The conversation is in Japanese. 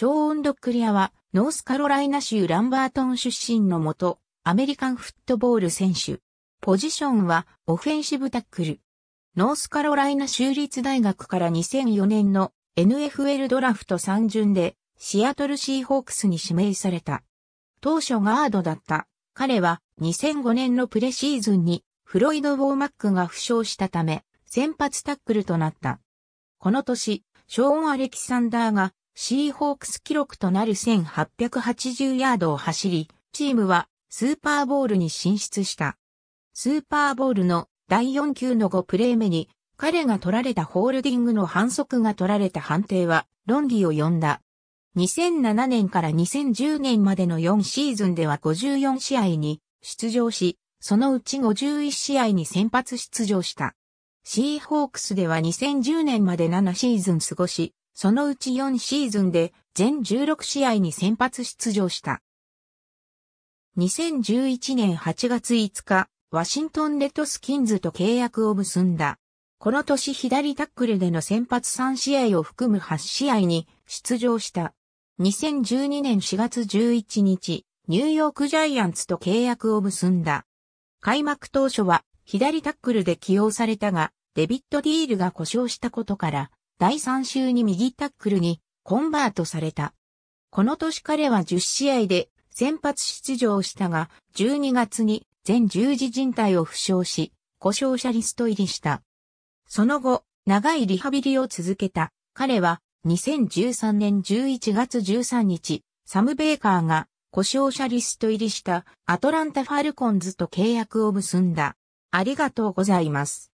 ショーン・ドックリアは、ノースカロライナ州ランバートン出身のもと、アメリカンフットボール選手。ポジションは、オフェンシブタックル。ノースカロライナ州立大学から2004年の NFL ドラフト3巡で、シアトルシーホークスに指名された。当初ガードだった彼は2005年のプレシーズンにフロイド・ウォーマックが負傷したため先発タックルとなった。この年、ショーン・アレキサンダーがシーホークス記録となる1880ヤードを走り、チームはスーパーボールに進出した。スーパーボールの第4球の5プレー目に、彼が取られたホールディングの反則が取られた判定は論理を呼んだ。2007年から2010年までの4シーズンでは54試合に出場し、そのうち51試合に先発出場した。シーホークスでは2010年まで7シーズン過ごし、そのうち4シーズンで全16試合に先発出場した。2011年8月5日、ワシントンレッドスキンズと契約を結んだ。この年左タックルでの先発3試合を含む8試合に出場した。2012年4月11日、ニューヨークジャイアンツと契約を結んだ。開幕当初は左タックルで起用されたが、デビットディールが故障したことから第3週に右タックルにコンバートされた。この年彼は10試合で先発出場したが、12月に全十字人体を負傷し、故障者リスト入りした。その後、長いリハビリを続けた。彼は2013年11月13日、サム・ベーカーが故障者リスト入りしたアトランタ・ファルコンズと契約を結んだ。ありがとうございます。